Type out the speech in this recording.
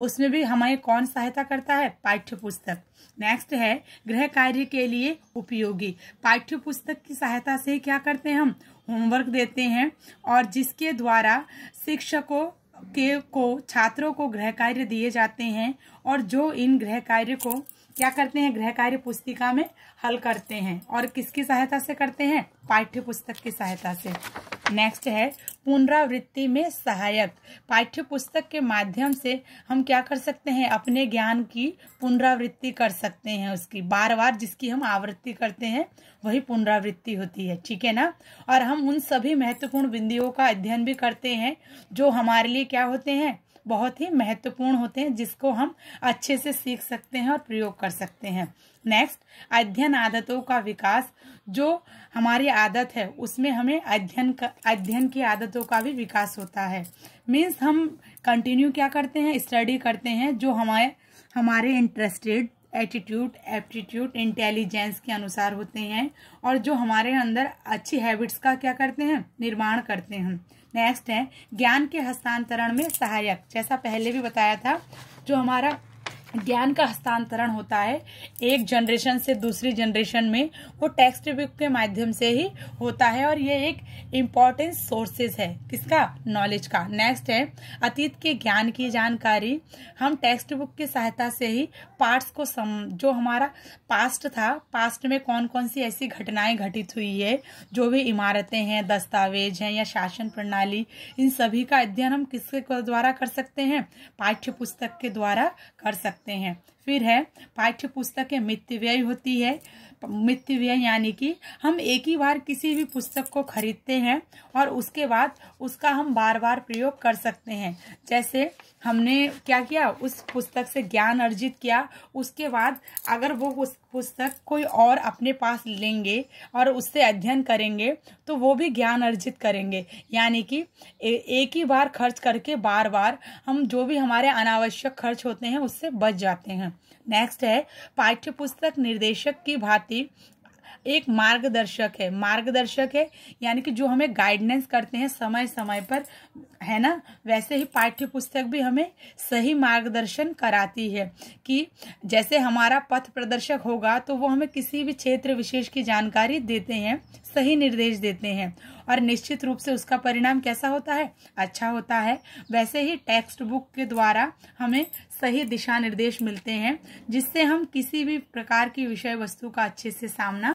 उसमें भी हमारी कौन सहायता करता है पाठ्य पुस्तक नेक्स्ट है गृह कार्य के लिए उपयोगी पाठ्य पुस्तक की सहायता से क्या करते हैं हम होमवर्क देते हैं और जिसके द्वारा शिक्षकों के को छात्रों को गृह कार्य दिए जाते हैं और जो इन गृह कार्य को क्या करते हैं गृह कार्य पुस्तिका में हल करते हैं और किसकी सहायता से करते हैं पाठ्य पुस्तक की सहायता से नेक्स्ट है पुनरावृत्ति में सहायक पाठ्य पुस्तक के माध्यम से हम क्या कर सकते हैं अपने ज्ञान की पुनरावृत्ति कर सकते हैं उसकी बार बार जिसकी हम आवृत्ति करते हैं वही पुनरावृत्ति होती है ठीक है ना और हम उन सभी महत्वपूर्ण बिंदुओं का अध्ययन भी करते हैं जो हमारे लिए क्या होते हैं बहुत ही महत्वपूर्ण होते हैं जिसको हम अच्छे से सीख सकते हैं और प्रयोग कर सकते हैं नेक्स्ट अध्ययन आदतों का विकास जो हमारी आदत है उसमें हमें अध्ययन अध्ययन की आदतों का भी विकास होता है मीन्स हम कंटिन्यू क्या करते हैं स्टडी करते हैं जो हमारे हमारे इंटरेस्टेड एटीट्यूड एप्टीट्यूड इंटेलिजेंस के अनुसार होते हैं और जो हमारे अंदर अच्छी हैबिट्स का क्या करते हैं निर्माण करते हैं नेक्स्ट है ज्ञान के हस्तांतरण में सहायक जैसा पहले भी बताया था जो हमारा ज्ञान का हस्तांतरण होता है एक जनरेशन से दूसरी जनरेशन में वो टेक्स्ट बुक के माध्यम से ही होता है और ये एक इम्पोर्टेंट सोर्सेस है किसका नॉलेज का नेक्स्ट है अतीत के ज्ञान की जानकारी हम टेक्स्ट बुक की सहायता से ही पार्ट्स को सम जो हमारा पास्ट था पास्ट में कौन कौन सी ऐसी घटनाएं घटित हुई है जो भी इमारतें हैं दस्तावेज हैं या शासन प्रणाली इन सभी का अध्ययन हम किसके द्वारा कर सकते हैं पाठ्य पुस्तक के द्वारा कर सकते सकते हैं फिर है पाठ्य पुस्तक मित्य व्यय होती है मित्य व्यय यानी कि हम एक ही बार किसी भी पुस्तक को खरीदते हैं और उसके बाद उसका हम बार बार प्रयोग कर सकते हैं जैसे हमने क्या किया उस पुस्तक से ज्ञान अर्जित किया उसके बाद अगर वो उस पुस्तक कोई और अपने पास लेंगे और उससे अध्ययन करेंगे तो वो भी ज्ञान अर्जित करेंगे यानी कि एक ही बार खर्च करके बार बार हम जो भी हमारे अनावश्यक खर्च होते हैं उससे बच बच जाते हैं नेक्स्ट है पाठ्य पुस्तक निर्देशक की भांति एक मार्गदर्शक है मार्गदर्शक है यानी कि जो हमें गाइडेंस करते हैं समय समय पर है ना वैसे ही पाठ्य पुस्तक भी हमें सही मार्गदर्शन कराती है कि जैसे हमारा पथ प्रदर्शक होगा तो वो हमें किसी भी क्षेत्र विशेष की जानकारी देते हैं सही निर्देश देते हैं और निश्चित रूप से उसका परिणाम कैसा होता है अच्छा होता है वैसे ही टेक्स्ट बुक के द्वारा हमें सही दिशा निर्देश मिलते हैं जिससे हम किसी भी प्रकार की विषय वस्तु का अच्छे से सामना